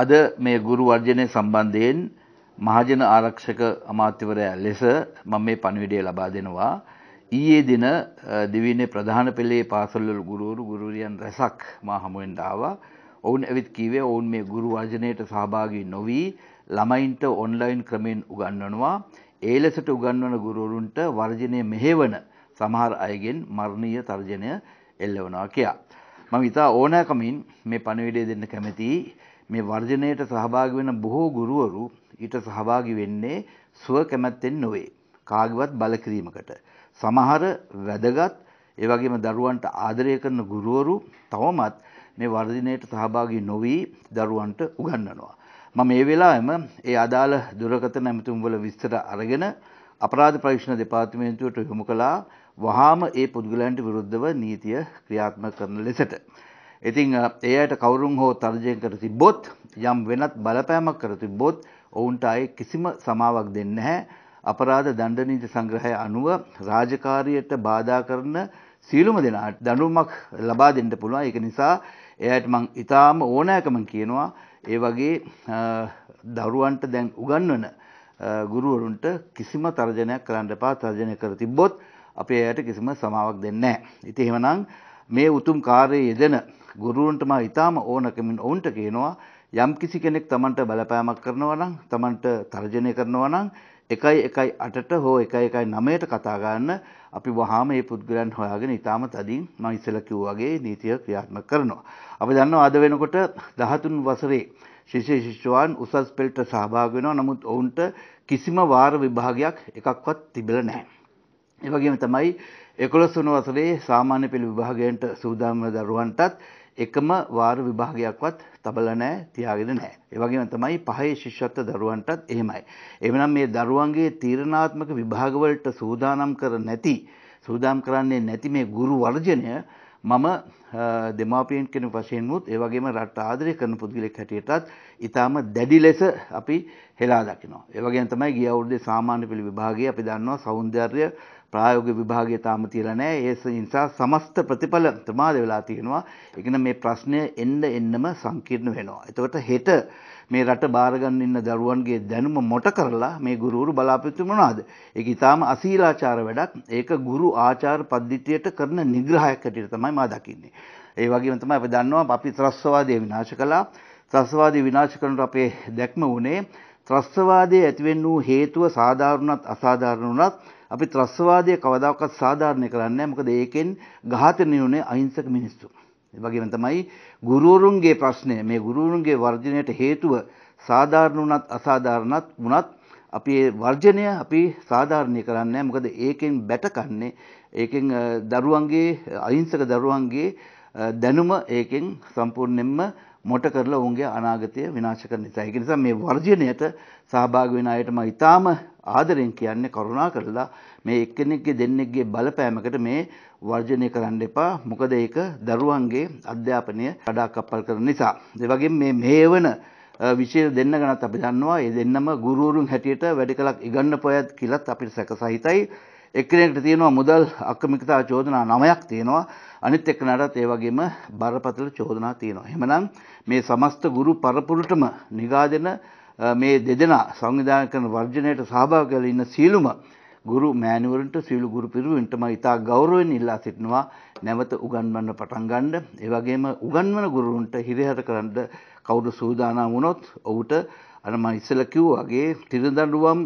අද මේ ගුරු වර්ජනය සම්බන්ධයෙන් මහජන ආරක්ෂක අමාත්‍යවරයා ලෙස මම මේ පණිවිඩය ලබා දෙනවා. ඊයේ දින දිවිනේ ප්‍රධාන පෙළේ පාසල්වල ගුරුවරු ගුරුවරියන් රැසක් මා හමුවෙන් ආවා. ඔවුන් ඇවිත් කිව්වේ ඔවුන් මේ ගුරු වර්ජනයට සහභාගී නොවි ළමයින්ට ඔන්ලයින් ක්‍රමෙන් උගන්වනවා. ඒ ලෙසට උගන්වන ගුරුවරුන්ට වර්ජනය මෙහෙවන සමහර අයගෙන් මරණීය තර්ජනය එල්ලවනවා කියා. මම ඉතා ඕනෑකමින් මේ පණිවිඩය දෙන්න කැමතියි. මේ වර්ජනයට සහභාගි වෙන බොහෝ ගුරුවරු ඊට සහභාගි වෙන්නේ සුව කැමැත්තෙන් නොවේ. කාගවත් බලකිරීමකට. සමහර වැදගත් ඒ වගේම දරුවන්ට ආදරය කරන ගුරුවරු තවමත් මේ වර්ධනයට සහභාගී නොවි දරුවන්ට උගන්වනවා. මම මේ වෙලාවෙම ඒ අදාළ දුරකථන ඇමතුම්වල විස්තර අරගෙන අපරාධ පරීක්ෂණ දෙපාර්තමේන්තුවට යොමු කළා. වහාම ඒ පුද්ගලයන්ට විරුද්ධව නීතිය ක්‍රියාත්මක කරන ලෙසට ඉතිං ඒ අයට කවුරුන් හෝ තර්ජය කර තිබොත් යම් වෙනත් බලපෑමක් කර තිබොත් ඔවුන්ට අය කිසිම සමාවක් දෙන්න හැ අපරාධ දණ්ඩනීති සංග්‍රහය අනුව රාජකාරියට බාධා කරන සියලුම දෙනාට දඩුමක් ලබා දෙන්න පුළුවන් ඒක නිසා එයට මං ඉතාම ඕනෑකම කියනවා ඒ වගේ දරුවන්ට දැන් උගන්වන ගුරුවරුන්ට කිසිම තර්ජනයක් කරන්න එපා තර්ජනය කර තිබ්බොත් අපේ ඇයට කිසිම සමාවක් දෙන්නේ නැහැ. ඉතින් එහෙමනම් මේ උතුම් කාර්යයේ යෙදෙන ගුරුවන්ට මා ඉතාම ඕනකමින් ඔවුන්ට කියනවා යම් කිසි කෙනෙක් තමන්ට බලපෑමක් කරනවා නම් තමන්ට තර්ජනය කරනවා නම් එකයි එකයි අටට හෝ එක එකයි නමයට කතාගන්න අපි වහාම ඒ පුද්ගලන් හොයාගෙන ඉතාම තදින් මං ඉස්සල කිව්වාගේ නීතිය ක්‍රියාත්මක කරනවා. අපි දන්නවා අද වෙනකොට 13 වසරේ ශිෂ්‍ය ශිෂ්‍යයන් උසස් පෙළට සහභාගී වෙනවා. නමුත් ඔවුන්ට කිසිම වාර විභාගයක් එකක්වත් තිබිලා නැහැ. ඒ වගේම තමයි 11 වසරේ සාමාන්‍ය පෙළ විභාගයෙන්ට සූදානම් දරුවන්ටත් එකම වාර විභාගයක්වත් තබල නෑ තියාගෙන නෑ. ඒ වගේම තමයි පහේ ශිෂ්‍යත්ව දරුවන්ටත් එහෙමයි. එවනම් මේ දරුවන්ගේ තීරණාත්මක විභාගවලට සූදානම් කර නැති සූදානම් කරන්නේ නැති මේ ගුරු වර්ජනය මම දෙමාපියන් කෙනෙක් වශයෙන් වුත් ඒ වගේම රට ආදරය කරන පුද්ගලෙක් හැටියටත් ඊටාම දැඩි ලෙස අපි හෙලා දකිනවා. ඒ වගේම තමයි ගිය අවුරුද්දේ සාමාන්‍ය පෙළ විභාගයේ අපි දන්නවා సౌందර්ය ප්‍රායෝගික විභාගය තාම තියලා නැහැ. ඒ නිසා සමස්ත ප්‍රතිඵල ප්‍රමාද වෙලා තියෙනවා. ඒ කියන්නේ මේ ප්‍රශ්නය එන්න එන්නම සංකීර්ණ වෙනවා. එතකොට හෙට මේ රට බාරගන්න ඉන්න දරුවන්ගේ දැනුම මොට කරලා මේ ගුරුවරු බලාපොරොත්තු මොනවාද? ඒක ඊටාම අශීලාචාර වැඩක්. ඒක ගුරු ආචාර පද්ධතියට කරන නිග්‍රහයක් හැටියට තමයි මා දකින්නේ. ඒ වගේම තමයි අපි දන්නවා අපි ත්‍රස්තවාදය විනාශ කළා. ත්‍රස්තවාදී විනාශ කරනට අපේ දැක්ම වුණේ ත්‍රස්තවාදයේ ඇතිවෙන්න වූ හේතුව සාධාරණත් අසාධාරණ වුණත් අපි ත්‍රස්තවාදය කවදාකවත් සාධාරණය කරන්නේ නැහැ. මොකද ඒකෙන් ඝාතනය වුණේ අහිංසක මිනිස්සු. එවගේම තමයි ගුරුවරුන්ගේ ප්‍රශ්නය මේ ගුරුවරුන්ගේ වර්ජනයට හේතුව සාධාරණ වුණත් අසාධාරණත් වුණත් අපි වර්ජනය අපි සාධාරණය කරන්නේ මොකද ඒකෙන් බැටකන්නේ ඒකෙන් දරුවන්ගේ අහිංසක දරුවන්ගේ දැනුම ඒකෙන් සම්පූර්ණයෙන්ම මොට කරලා ඔවුන්ගේ අනාගතය විනාශ කරන නිසා. ඒක නිසා මේ වර්ජනයට සහභාගී වෙන අයට මම ඊටාම ආදරෙන් කියන්නේ කරුණා කරලා මේ එක්කෙනෙක්ගේ දෙන්නෙක්ගේ බලපෑමකට මේ වර්ජනය කරන්න එපා මොකද ඒක දරුවන්ගේ අධ්‍යාපනය වඩා කප්පල් කරන නිසා. ඒ වගේම මේ මේවන විශේෂ දෙන්න ගැනත් අපි දන්නවා. ඒ දෙන්නම ගුරුවරුන් හැටියට වැඩ කලක් ඉගන්න පොයත් කිලත් අපිට සැකසහිතයි. එක්කෙනෙක්ට තියෙනවා මුදල් අක්‍රමිකතා චෝදනා 9ක් තියෙනවා. අනිත් එක්කනටත් ඒ වගේම බරපතල චෝදනා තියෙනවා. එහෙමනම් මේ සමස්ත ගුරු පරපුරටම නිගා දෙන මේ දෙදෙනා සංවිධානය කරන වර්ජනයට සහභාගී වෙලා ඉන්න සියලුම ගුරු මෑණිවරුන්ට සියලු ගුරු පිරිවෙන්ට මම ඉතා ගෞරවයෙන් ඉල්ලා සිටිනවා නැවත උගන්වන්න පටන් ගන්න. ඒ වගේම උගන්වන ගුරුන්ට හිරිහැර කරන්න කවුරු සූදානම් වුණොත් ඔහුට අර මම ඉස්සෙල්ලා කිව්වා වගේ තිරදඬුවම්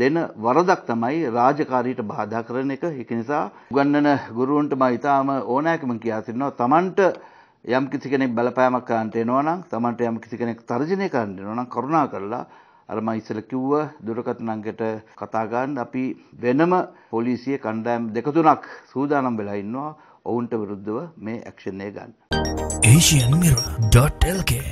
දෙන වරදක් තමයි රාජකාරීට බාධා කරන එක. ඒක නිසා උගන්වන ගුරුන්ට මම ඉතාම ඕනෑකම කියා සිටිනවා. Tamanට යම් කිසි කෙනෙක් බලපෑමක් කාන්ට එනවනම් තමන්ට යම් කිසි කෙනෙක් තර්ජනය කරන්න එනවනම් කරුණා කරලා අර මම ඉස්සෙල්ලා කිව්ව දුරකථන අංකයට කතා ගන්න අපි වෙනම පොලිසිය කණ්ඩායම් දෙක තුනක් සූදානම් වෙලා ඉන්නවා ඔවුන්ට විරුද්ධව මේ ඇක්ෂන් එක ගන්න. asianmirror.lk